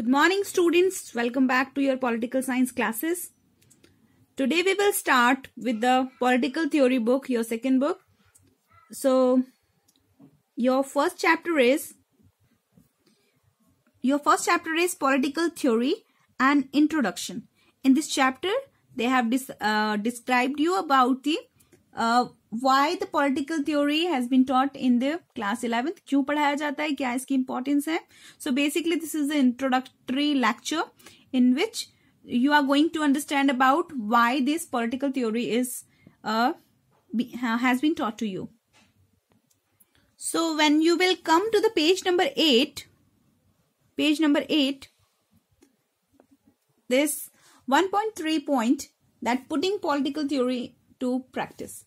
Good morning students. Welcome back to your political science classes. Today we will start with the political theory book, your second book. So your first chapter is your first chapter is political theory and introduction. In this chapter they have dis, uh, described you about the uh, why the political theory has been taught in the class 11th kyun padhaya jata hai kya iski importance hai so basically this is the introductory lecture in which you are going to understand about why this political theory is uh, has been taught to you so when you will come to the page number 8 page number 8 this 1.3 point that putting political theory to practice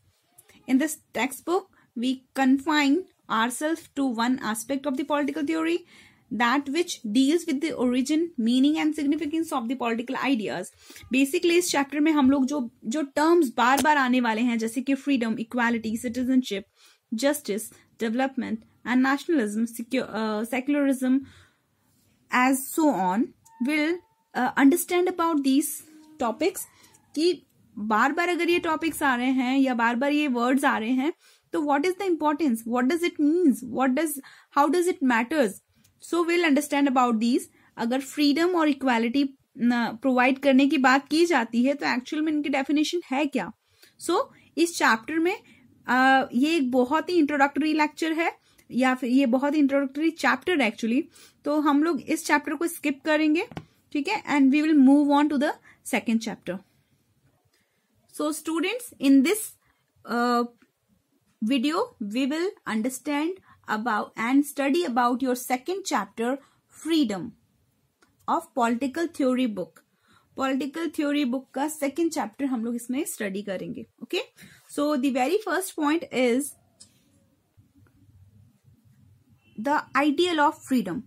In this textbook, we confine ourselves to one aspect of the political theory, that which deals with the origin meaning and significance of the political ideas basically is chapter mein hum log jo jo terms bar bar aane wale hain jaise ki freedom equality citizenship justice development and nationalism secure, uh, secularism as so on will uh, understand about these topics ki बार बार अगर ये topics आ रहे हैं या बार बार ये words आ रहे हैं तो what is the importance what does it means what does how does it matters so will understand about these अगर फ्रीडम और इक्वालिटी प्रोवाइड करने की बात की जाती है तो एक्चुअल में इनकी डेफिनेशन है क्या सो so, इस चैप्टर में आ, ये एक बहुत ही इंट्रोडक्टरी लेक्चर है या फिर ये बहुत ही इंट्रोडक्टरी चैप्टर है एक्चुअली तो हम लोग इस चैप्टर को स्किप करेंगे ठीक है and we will move on to the second chapter So students in this uh, video we will understand about and study about your second chapter freedom of political theory book. Political theory book ka second chapter hum log isme study karenge. Okay. So the very first point is the ideal of freedom.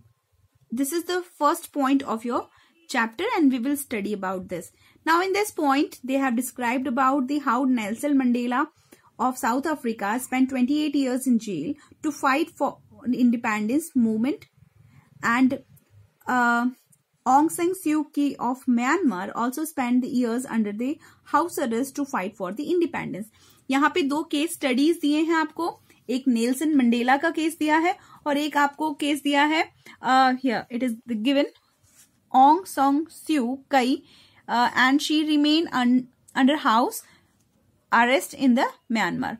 This is the first point of your chapter and we will study about this. Now in this point, they have described about the how Nelson Mandela of South Africa spent 28 years in jail to fight for independence movement and uh, Aung San Suu Kyi of Myanmar also spent the years under the house arrest to fight for the independence. yahan pe यहाँ पे दो case studies दिए हैं आपको एक Nelson Mandela का case दिया है और एक आपको केस दिया है it is given Aung San Suu Kyi uh, and she remained un under house arrest in the Myanmar.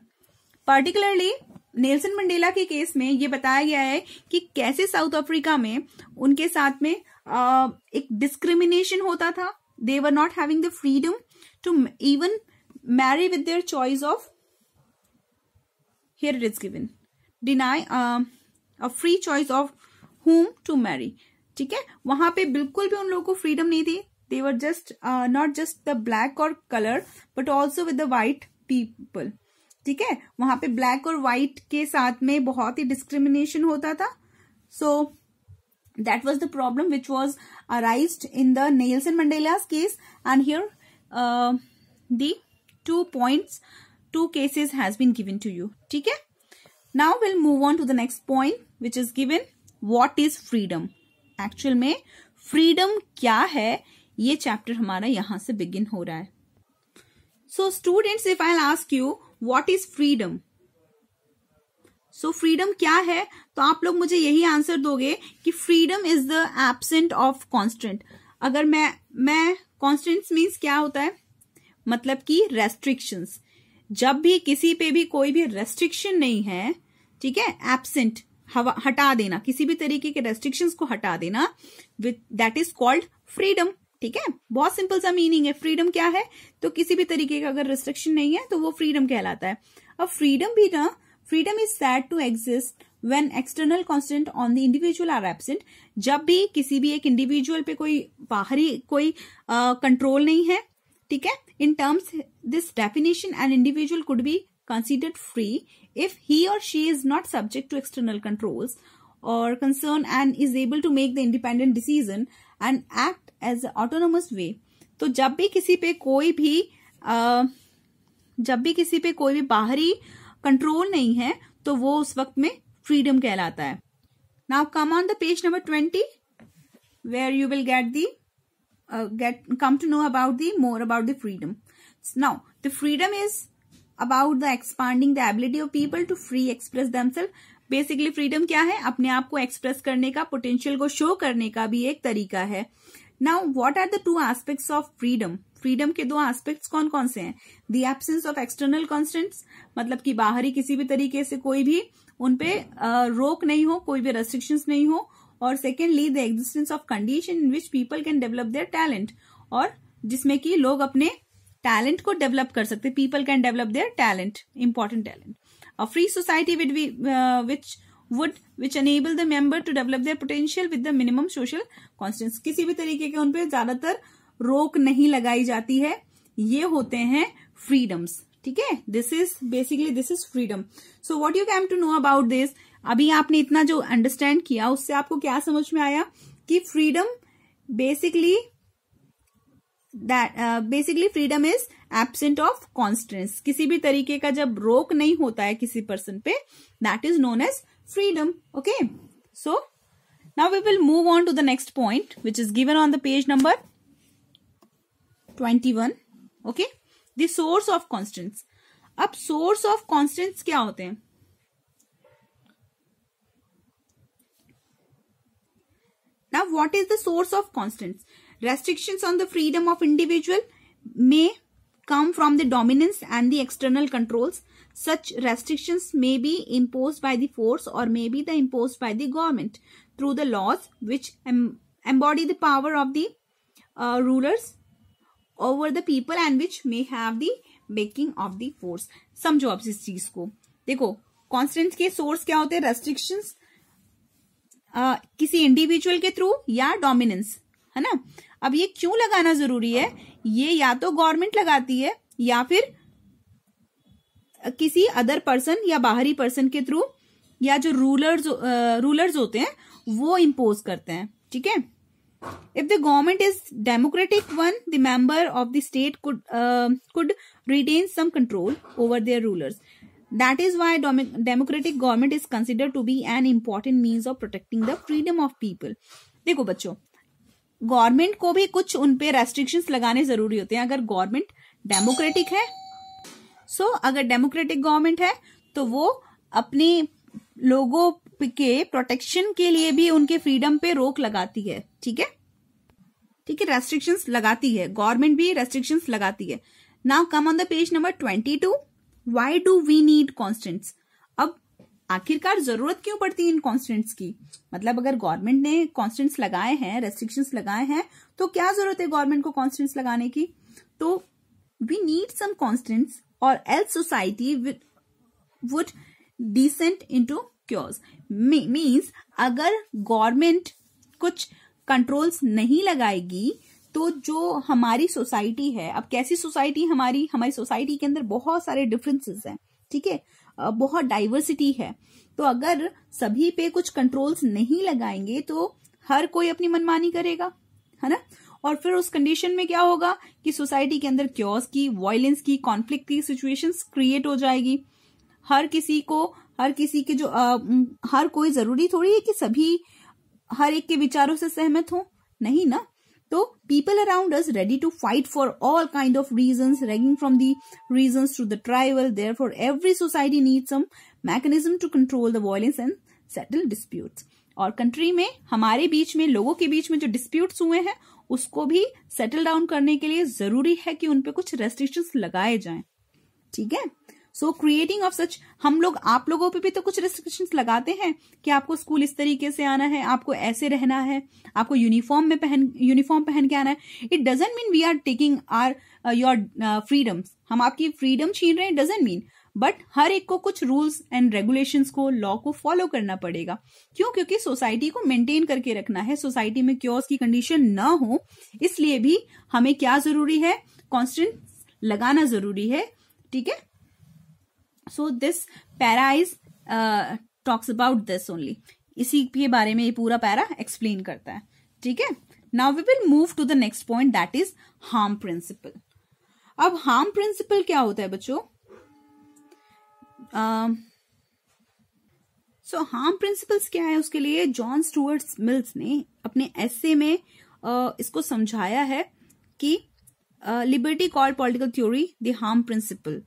Particularly Nelson Mandela के केस में ये बताया गया है कि कैसे साउथ अफ्रीका में उनके साथ में आ, uh, एक डिस्क्रिमिनेशन होता था they were not having the freedom to even marry with their choice of here it is given deny uh, a free choice of whom to ठीक है वहां पे बिल्कुल भी उन लोगों को फ्रीडम नहीं थी they were just uh, not just the black or color but also with the white people ठीक है वहां पे ब्लैक और व्हाइट के साथ में बहुत ही डिस्क्रिमिनेशन होता था so that was the problem which was arise in the Nels Nelson Mandela's case and here the two points two cases has been given to you ठीक है now will move on to the next point which is given what is freedom actual में freedom क्या है ये chapter हमारा यहां से begin हो रहा है so students if I ask you what is freedom so freedom क्या है तो आप लोग मुझे यही आंसर दोगे कि freedom is the absent of constant अगर मैं मैं कॉन्स्टेंट मीन्स क्या होता है मतलब कि रेस्ट्रिक्शंस जब भी किसी पे भी कोई भी रेस्ट्रिक्शन नहीं है ठीक है एबसेंट हटा देना किसी भी तरीके के रेस्ट्रिक्शंस को हटा देना with that is called freedom ठीक है बहुत सिंपल सा मीनिंग है फ्रीडम क्या है तो किसी भी तरीके का अगर रिस्ट्रिक्शन नहीं है तो वो फ्रीडम कहलाता है अब फ्रीडम भी ना freedom is said to exist when external constant on the individual are absent जब भी किसी भी एक इंडिविजुअल पे कोई बाहरी कोई कंट्रोल नहीं है ठीक है in terms this definition and individual could be considered free if he or she is not subject to external control or concern and is able to make the independent decision and act as autonomous way तो जब भी किसी पे कोई भी आ, जब भी किसी पे कोई भी बाहरी कंट्रोल नहीं है तो वो उस वक्त में फ्रीडम कहलाता है now come on the page number twenty where you will get the get come to know about the more about the freedom now the freedom is about the expanding the ability of people to free express themselves basically freedom क्या है अपने आप को express करने का potential को show करने का भी एक तरीका है now what are the two aspects of freedom freedom के दो एस्पेक्ट्स कौन कौन से हैं the absence of external constants मतलब कि बाहरी किसी भी तरीके से कोई भी उनपे रोक नहीं हो कोई भी रेस्ट्रिक्शंस नहीं हो और secondly the existence of condition in which people can develop their talent और जिसमें कि लोग अपने टैलेंट को डेवलप कर सकते people can develop their talent important talent a free society with which would which enable the member to develop their potential with the minimum social constants किसी भी तरीके के उनपे ज्यादातर रोक नहीं लगाई जाती है ये होते हैं फ्रीडम्स ठीक है this is basically this is freedom so what you came to know about this अभी आपने इतना जो अंडरस्टैंड किया उससे आपको क्या समझ में आया कि freedom basically that basically freedom is absent of constants किसी भी तरीके का जब रोक नहीं होता है किसी पर्सन पे that is known as freedom. Okay. So now we will move on to the next point which is given on the page number 21. Okay. The source of constants. Up, source of constants क्या होते हैं Now what is the source of constants? Restrictions on the freedom of individual may come from the dominance and the external controls Such restrictions may be imposed by the force or may be the imposed by the government through the laws which em embody the power of the uh, rulers over the people and which may have the making of the force. समझो आप इस चीज को देखो constant के source क्या होते हैं रेस्ट्रिक्शंस Uh, किसी इंडिविजुअल के थ्रू या डोमिनेंस है ना अब ये क्यों लगाना जरूरी है ये या तो गवर्नमेंट लगाती है या फिर किसी अदर पर्सन या बाहरी पर्सन के थ्रू या जो रूलर्स रूलर्स होते हैं वो इम्पोज करते हैं ठीक है if the government is democratic one the member of the state could could retain some control over their rulers that is why democratic government is consider to be an important means of protecting the freedom of people देखो बच्चों government को भी कुछ उनपे restrictions लगाने जरूरी होते हैं अगर गवर्नमेंट डेमोक्रेटिक है सो so, अगर डेमोक्रेटिक गवर्नमेंट है तो वो अपने लोगों के प्रोटेक्शन के लिए भी उनके फ्रीडम पे रोक लगाती है ठीक है ठीक है रेस्ट्रिक्शंस लगाती है गवर्नमेंट भी रेस्ट्रिक्शंस लगाती है now come on the page number twenty two why do we need constants अब आखिरकार जरूरत क्यों पड़ती है इन कॉन्स्टेंट्स की मतलब अगर गवर्नमेंट ने कॉन्स्टेंट्स लगाए हैं रेस्ट्रिक्शंस लगाए हैं तो क्या जरूरत है गवर्नमेंट को कॉन्स्टेंट्स लगाने की तो we need some constants or else society would, would descend into क्योर्स means अगर गवर्नमेंट कुछ कंट्रोल्स नहीं लगाएगी तो जो हमारी सोसाइटी है अब कैसी सोसाइटी हमारी हमारी सोसाइटी के अंदर बहुत सारे डिफरेंसेस हैं ठीक है बहुत डाइवर्सिटी है तो अगर सभी पे कुछ कंट्रोल्स नहीं लगाएंगे तो हर कोई अपनी मनमानी करेगा है ना और फिर उस कंडीशन में क्या होगा कि सोसाइटी के अंदर क्योस की वायलेंस की कॉन्फ्लिक्ट की सिचुएशन क्रिएट हो जाएगी हर किसी को हर किसी के जो आ, हर कोई जरूरी थोड़ी है कि सभी हर एक के विचारों से सहमत हो नहीं ना तो people around us ready to fight for all kind of reason raging from the reason to the tribal therefore every society need some mechanism to control the violence and settle dispute और country में हमारे बीच में लोगों के बीच में जो disputes हुए हैं उसको भी सेटल डाउन करने के लिए जरूरी है कि उनपे कुछ रेस्ट्रिक्शंस लगाए जाए ठीक है सो क्रिएटिंग ऑफ सच हम लोग आप लोगों पे भी तो कुछ रेस्ट्रिक्शंस लगाते हैं कि आपको स्कूल इस तरीके से आना है आपको ऐसे रहना है आपको यूनिफॉर्म में पहन यूनिफॉर्म पहन के आना है it doesn't mean we are taking are your freedoms हम आपकी फ्रीडम छीन रहे हैं डजेंट मीन बट हर एक को कुछ रूल्स एंड रेगुलेशन को लॉ को फॉलो करना पड़ेगा क्यों क्योंकि सोसाइटी को मेंटेन करके रखना है सोसाइटी में क्योर्स की कंडीशन ना हो इसलिए भी हमें क्या जरूरी है कॉन्स्टेंट लगाना जरूरी है ठीक है so this para is talks about this only इसी के बारे में ये पूरा पैरा एक्सप्लेन करता है ठीक है now we will move to the next point that is harm principle अब हार्म प्रिंसिपल क्या होता है बच्चों सो हार्म प्रिंसिपल्स क्या है उसके लिए जॉन स्टूअर्ट मिल्स ने अपने ऐसे में uh, इसको समझाया है कि liberty call political theory the harm principle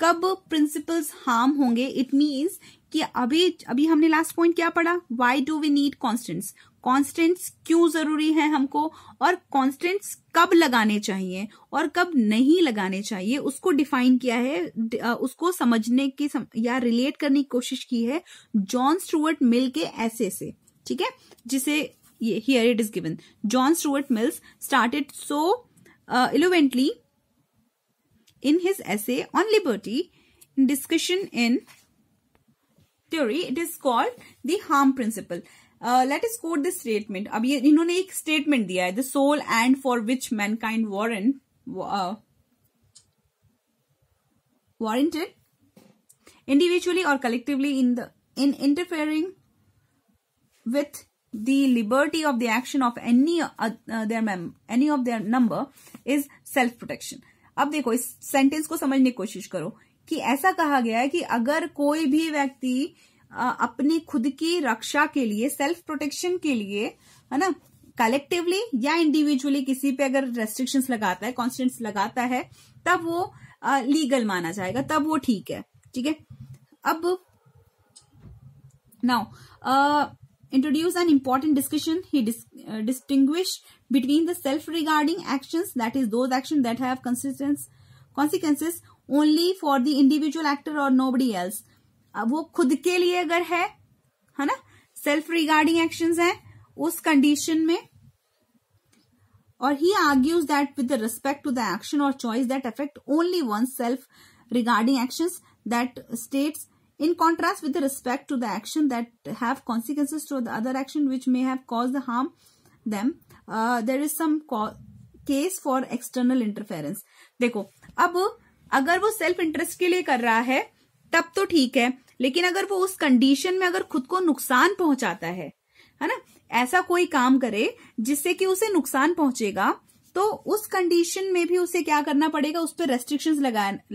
कब प्रिंसिपल्स हार्म होंगे इट मीन्स कि अभी अभी हमने लास्ट पॉइंट क्या पढ़ा why do we need constants constants क्यों जरूरी है हमको और कॉन्स्टेंट्स कब लगाने चाहिए और कब नहीं लगाने चाहिए उसको डिफाइन किया है उसको समझने की सम, या रिलेट करने की कोशिश की है जॉन स्टूअर्ट मिल के ऐसे से ठीक है जिसे ये here it is given John Stuart Mills started so eloquently in his essay on liberty discussion in theory it is called the harm principle let is quote this statement अब ये इन्होंने एक स्टेटमेंट दिया है the sole end for which mankind warrant warranted individually or collectively in the in interfering with the liberty of the action of any uh, their mem any of their number is self protection अब देखो इस sentence को समझने की कोशिश करो कि ऐसा कहा गया है कि अगर कोई भी व्यक्ति अपनी खुद की रक्षा के लिए सेल्फ प्रोटेक्शन के लिए है ना कलेक्टिवली या इंडिविजुअली किसी पे अगर रेस्ट्रिक्शंस लगाता है कॉन्स्टेंट लगाता है तब वो लीगल माना जाएगा तब वो ठीक है ठीक है अब now introduce an important discussion he distinguish between the self regarding actions that is those action that have consistence consequences only for the individual actor और नो बडी एल्स वो खुद के लिए अगर है है ना सेल्फ रिगार्डिंग एक्शन है उस कंडीशन में और he argues that with respect to the action और choice that affect only oneself regarding action that state in contrast with respect to the action that have consequences to the other action which may have cause the harm them there is some case for external interference देखो अब अगर वो self interest के लिए कर रहा है तब तो ठीक है लेकिन अगर वो उस कंडीशन में अगर खुद को नुकसान पहुंचाता है है ना ऐसा कोई काम करे जिससे कि उसे नुकसान पहुंचेगा तो उस कंडीशन में भी उसे क्या करना पड़ेगा उस पर रेस्ट्रिक्शन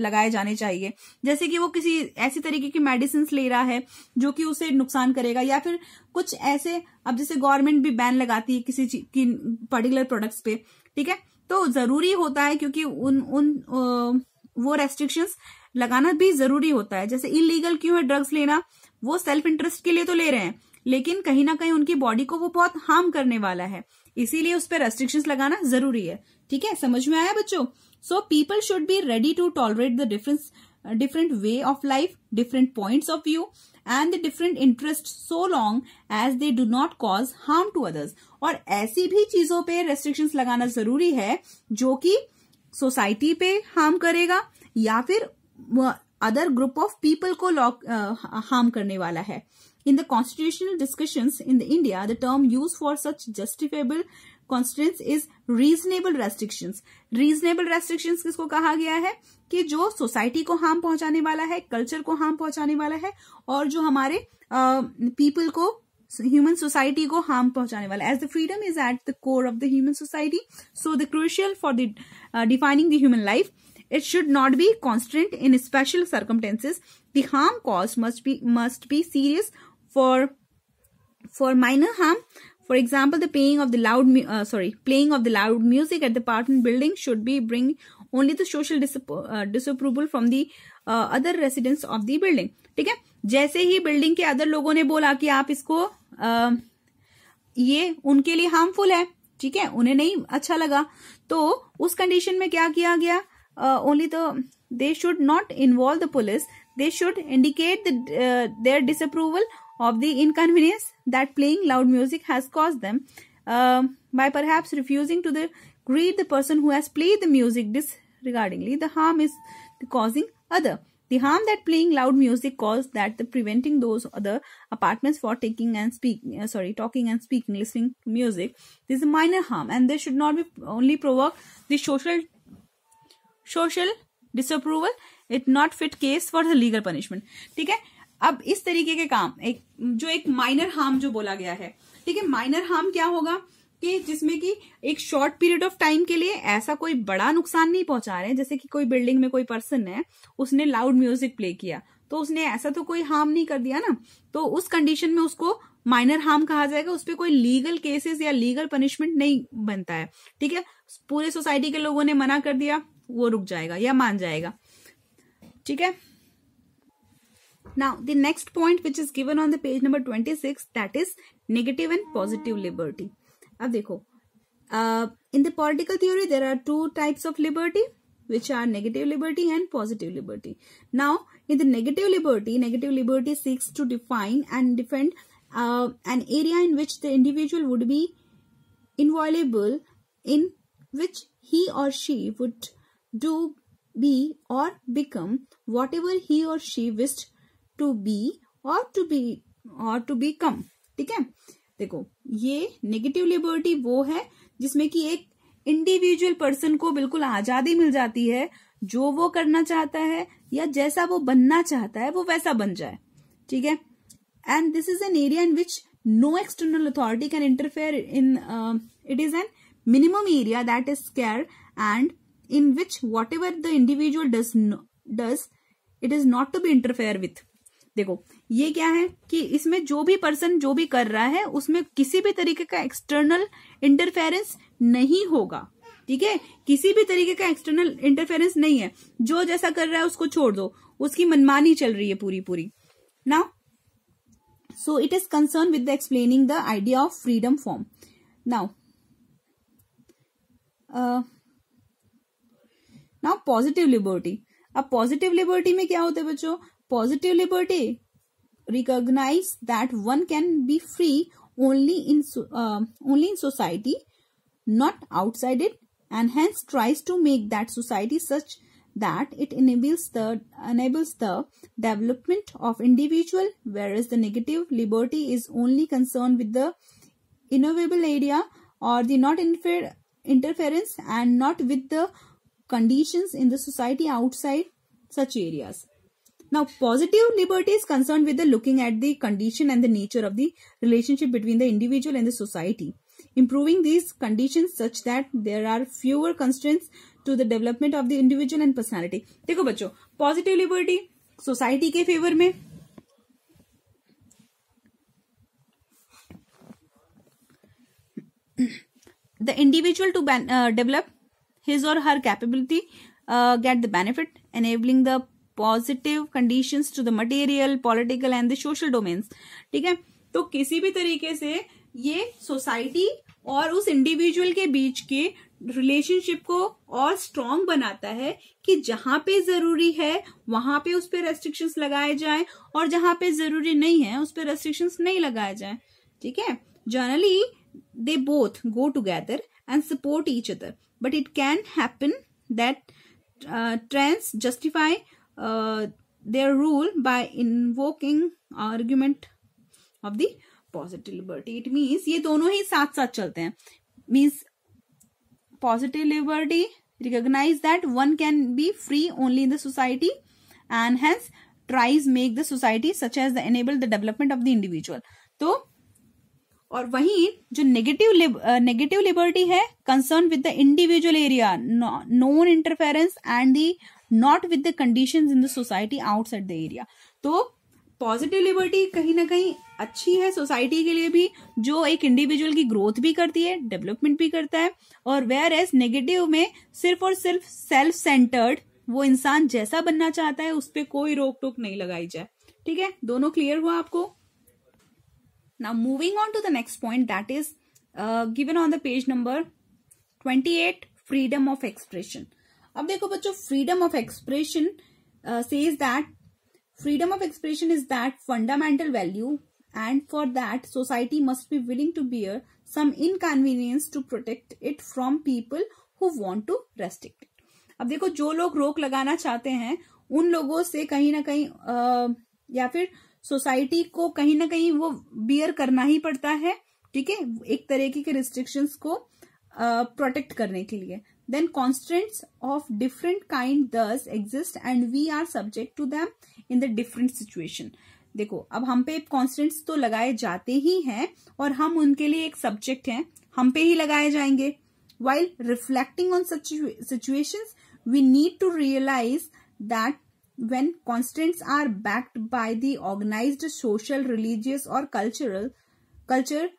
लगाए जाने चाहिए जैसे कि वो किसी ऐसी तरीके की मेडिसिन ले रहा है जो कि उसे नुकसान करेगा या फिर कुछ ऐसे अब जैसे गवर्नमेंट भी बैन लगाती है किसी की पर्टिकुलर प्रोडक्ट्स पे ठीक है तो जरूरी होता है क्योंकि उन उन वो रेस्ट्रिक्शंस लगाना भी जरूरी होता है जैसे इलीगल क्यों है ड्रग्स लेना वो सेल्फ इंटरेस्ट के लिए तो ले रहे हैं लेकिन कहीं ना कहीं उनकी बॉडी को वो बहुत हार्म करने वाला है इसीलिए उस पर रेस्ट्रिक्शन लगाना जरूरी है ठीक है समझ में आया बच्चों so people should be ready to tolerate the difference different way of life different point of view and the different interest so long as they do not cause harm to others और ऐसी भी चीजों पर restrictions लगाना जरूरी है जो कि सोसाइटी पे हार्म करेगा या फिर अदर ग्रुप ऑफ पीपल को लॉक हार्म uh, करने वाला है in the constitutional discussion in the India the term use for such justifiable constants is reasonable restriction reasonable restriction किसको कहा गया है कि जो सोसाइटी को हार्म पहुंचाने वाला है कल्चर को हार्म पहुंचाने वाला है और जो हमारे पीपल uh, को human society go harm पहुंचाने वाला as the freedom is at the core of the human society so the crucial for the uh, defining the human life it should not be constant in special circumstances the harm caused must be must be serious for for minor harm for example the playing of the loud uh, sorry playing of the loud music at the apartment building should be bring only the social disapp uh, disapproval from the uh, other residents of the building ठीक है जैसे ही building के other लोगों ने बोला कि आप इसको आ, ये उनके लिए हार्मफुल है ठीक है उन्हें नहीं अच्छा लगा तो उस कंडीशन में क्या किया गया ओनली तो they should not involve the police they should indicate their disapproval of the inconvenience that playing loud music has cause them by पर refusing to the greet the person whose play the music disregardingly the harm is causing other The harm that playing loud music caused that the preventing those other apartments for taking and speak uh, sorry, talking and speaking, listening to music, this is a minor harm and they should not be only provoke the social social disapproval. It not fit case for the legal punishment. theek hai ab is tarike ke kaam ek jo ek minor harm jo bola gaya hai theek hai minor harm kya hoga कि जिसमें कि एक short period of time के लिए ऐसा कोई बड़ा नुकसान नहीं पहुंचा रहे हैं जैसे कि कोई बिल्डिंग में कोई पर्सन है उसने लाउड म्यूजिक प्ले किया तो उसने ऐसा तो कोई हार्म नहीं कर दिया ना तो उस कंडीशन में उसको माइनर हार्म कहा जाएगा उस पर कोई लीगल केसेस या लीगल पनिशमेंट नहीं बनता है ठीक है पूरे सोसाइटी के लोगों ने मना कर दिया वो रुक जाएगा या मान जाएगा ठीक है the next point which is given on the page number twenty six that is negative and positive liberty अब देखो in the political theory there are two types of liberty which are negative liberty and positive liberty. Now, in the negative liberty, negative liberty seeks to define and defend uh, an area in which the individual would be inviolable, in which he or she would do, be or become whatever he or she wished to be or to be or to become. ठीक देखो ये negative liberty वो है जिसमें कि एक individual person को बिल्कुल आजादी मिल जाती है जो वो करना चाहता है या जैसा वो बनना चाहता है वो वैसा बन जाए ठीक है and this is an area in which no external authority can interfere in it is an minimum area that is care and in which whatever the individual does does it is not to be interfered देखो ये क्या है कि इसमें जो भी person जो भी कर रहा है उसमें किसी भी तरीके का एक्सटर्नल इंटरफेरेंस नहीं होगा ठीक है किसी भी तरीके का एक्सटर्नल इंटरफेरेंस नहीं है जो जैसा कर रहा है उसको छोड़ दो उसकी मनमानी चल रही है पूरी पूरी ना so it is concern with the explaining the idea of freedom form now now positive liberty अब पॉजिटिव लिबर्टी में क्या होता है बच्चों Positive liberty recognize that one can be free only in uh, only in society not outside it and hence tries to make that society such that it enables the enables the development of individual whereas the negative liberty is only concerned with the innovable area or the not interfer interference and not with the conditions in the society outside such areas now, positive liberty is concerned with the looking at the condition and the nature of the relationship between the individual and the society. Improving these conditions such that there are fewer constraints to the development of the individual and personality. देखो बच्चों, positive liberty society favor में the individual to ban, uh, develop his or her capability uh, get the benefit enabling the positive condition to the material political and the social domains ठीक है तो किसी भी तरीके से ये सोसाइटी और उस इंडिविजुअल के बीच के रिलेशनशिप को और स्ट्रांग बनाता है कि जहां पे जरूरी है वहां पे उस पर रेस्ट्रिक्शंस लगाए जाए और जहां पे जरूरी नहीं है उस पर रेस्ट्रिक्शंस नहीं लगाए जाए ठीक है generally they both go together and support each other but it can happen that trends justify their rule by invoking argument of the positive liberty. It means ye dono hi sath sath chalte hain means positive liberty recognize that one can be free only in the society and hence tries make the society such as the enable the development of the individual. so, और वहीं जो negative negative liberty है concern with the individual area non interference and the not with the condition in the society outside the area तो positive liberty कहीं ना कहीं अच्छी है सोसाइटी के लिए भी जो एक इंडिविजुअल की ग्रोथ भी करती है डेवलपमेंट भी करता है और वेयर एज नेगेटिव में सिर्फ और सिर्फ सेल्फ सेंटर्ड वो इंसान जैसा बनना चाहता है उस पर कोई रोक टोक नहीं लगाई जाए ठीक है दोनों क्लियर हुआ आपको Now moving on to the next point that is uh, given on the page number 28 freedom of expression. Now, देखो बच्चों freedom of expression uh, says that freedom of expression is that fundamental value and for that society must be willing to bear some inconvenience to protect it from people who want to restrict it. अब देखो जो लोग रोक लगाना चाहते हैं उन लोगों से कहीं ना कहीं uh, या फिर सोसाइटी को कहीं ना कहीं वो बियर करना ही पड़ता है ठीक है एक तरीके के रिस्ट्रिक्शंस को प्रोटेक्ट uh, करने के लिए then constants of different kind does exist and we are subject to them in the different situation देखो अब हम पे कॉन्स्टेंट्स तो लगाए जाते ही हैं और हम उनके लिए एक सब्जेक्ट हैं हम पे ही लगाए जाएंगे while reflecting on such situation we need to realise that when constraints are backed by the organized social, religious or cultural culture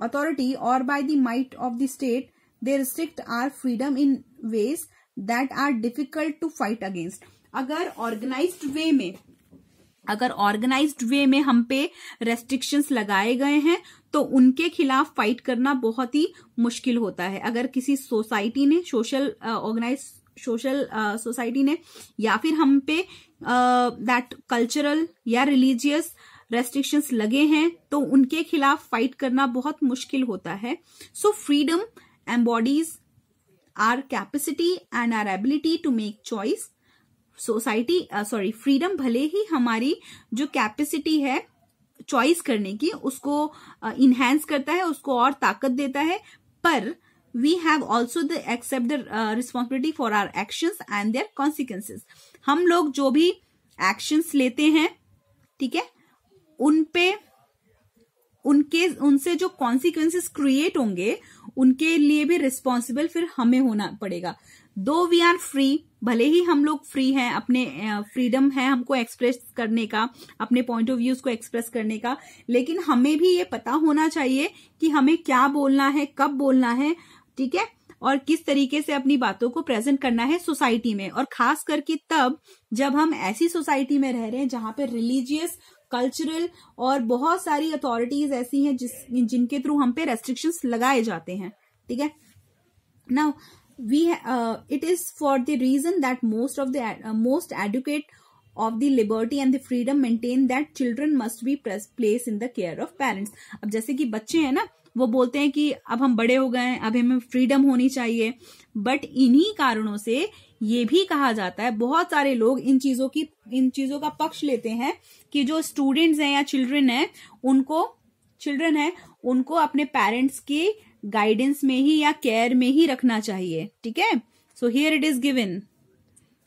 authority or by the might of the state, they restrict our freedom in ways that are difficult to fight against. agar organized way mein अगर organised way में हम पे restrictions लगाए गए हैं तो उनके खिलाफ फाइट करना बहुत ही मुश्किल होता है अगर किसी सोसाइटी ने social organised social society uh, ने या फिर हम पे दैट uh, कल्चरल या रिलीजियस रेस्ट्रिक्शंस लगे हैं तो उनके खिलाफ फाइट करना बहुत मुश्किल होता है so freedom embodies our capacity and our ability to make choice society sorry freedom भले ही हमारी जो कैपेसिटी है चॉइस करने की उसको इन्हेंस uh, करता है उसको और ताकत देता है पर we have also the accept the responsibility for our action and their consequences हम लोग जो भी एक्शंस लेते हैं ठीक है उनपे उनके उनसे जो कॉन्सिक्वेंसेस क्रिएट होंगे उनके लिए भी रिस्पॉन्सिबल फिर हमें होना पड़ेगा दो वी आर फ्री भले ही हम लोग फ्री हैं अपने फ्रीडम uh, है हमको एक्सप्रेस करने का अपने पॉइंट ऑफ व्यूज को एक्सप्रेस करने का लेकिन हमें भी ये पता होना चाहिए कि हमें क्या बोलना है कब बोलना है ठीक है और किस तरीके से अपनी बातों को प्रेजेंट करना है सोसाइटी में और खास करके तब जब हम ऐसी सोसाइटी में रह रहे हैं जहां पे रिलीजियस कल्चरल और बहुत सारी अथॉरिटीज ऐसी हैं जिस जिनके थ्रू हम पे रेस्ट्रिक्शन लगाए जाते हैं ठीक है now we it is for the reason that most of the most educate of the liberty and the freedom maintain that children must be place in the care of parents अब जैसे कि बच्चे हैं ना वो बोलते हैं कि अब हम बड़े हो गए हैं अब हमें फ्रीडम होनी चाहिए बट इन्हीं कारणों से ये भी कहा जाता है बहुत सारे लोग इन चीजों की इन चीजों का पक्ष लेते हैं कि जो स्टूडेंट्स हैं या चिल्ड्रन हैं उनको चिल्ड्रन हैं उनको अपने पेरेंट्स के गाइडेंस में ही या केयर में ही रखना चाहिए ठीक है so here it is given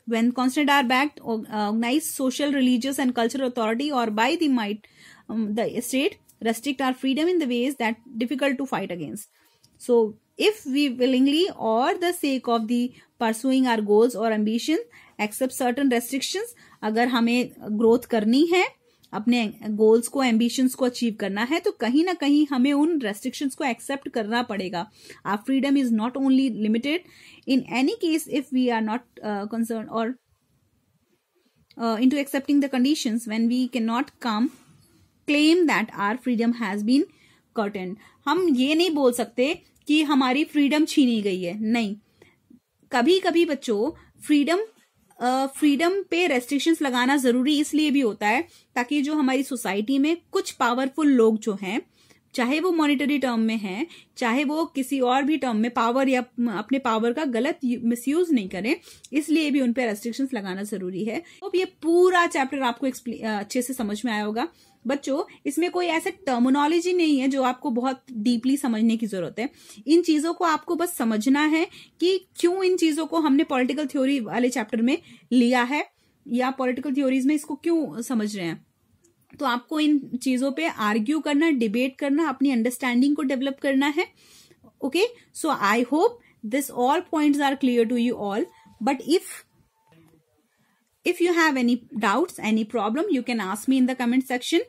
when constant are backed organise social religious and cultural authority और by the might the state restrict our freedom in the ways that difficult to fight against. So if we willingly or the sake of the pursuing our goals or ambition accept certain restrictions अगर हमें growth karni है अपने goals को ambitions को achieve करना है तो कहीं ना कहीं हमें उन रेस्ट्रिक्शंस को एक्सेप्ट करना पड़ेगा our freedom is not only limited in any case if we are not concern और into accepting the conditions when we cannot come claim that our freedom has been curtailed हम ये नहीं बोल सकते कि हमारी फ्रीडम छीनी गई है नहीं कभी कभी बच्चों फ्रीडम फ्रीडम पे रेस्ट्रिक्शंस लगाना जरूरी इसलिए भी होता है ताकि जो हमारी सोसाइटी में कुछ पावरफुल लोग जो हैं चाहे वो मॉनिटरी टर्म में हैं चाहे वो किसी और भी टर्म में पावर या अपने पावर का गलत मिसयूज नहीं करें इसलिए भी उन रेस्ट्रिक्शंस लगाना जरूरी है तो ये पूरा चैप्टर आपको अच्छे से समझ में आया होगा बच्चों इसमें कोई ऐसे टर्मोनोलॉजी नहीं है जो आपको बहुत डीपली समझने की जरूरत है इन चीजों को आपको बस समझना है कि क्यों इन चीजों को हमने पॉलिटिकल थ्योरी वाले चैप्टर में लिया है या पॉलिटिकल थ्योरीज में इसको क्यों समझ रहे हैं तो आपको इन चीजों पे आर्ग्यू करना डिबेट करना अपनी अंडरस्टैंडिंग को डेवलप करना है okay so I hope this all points are clear to you all but if If you have any doubts, any problem, you can ask me in the comment section.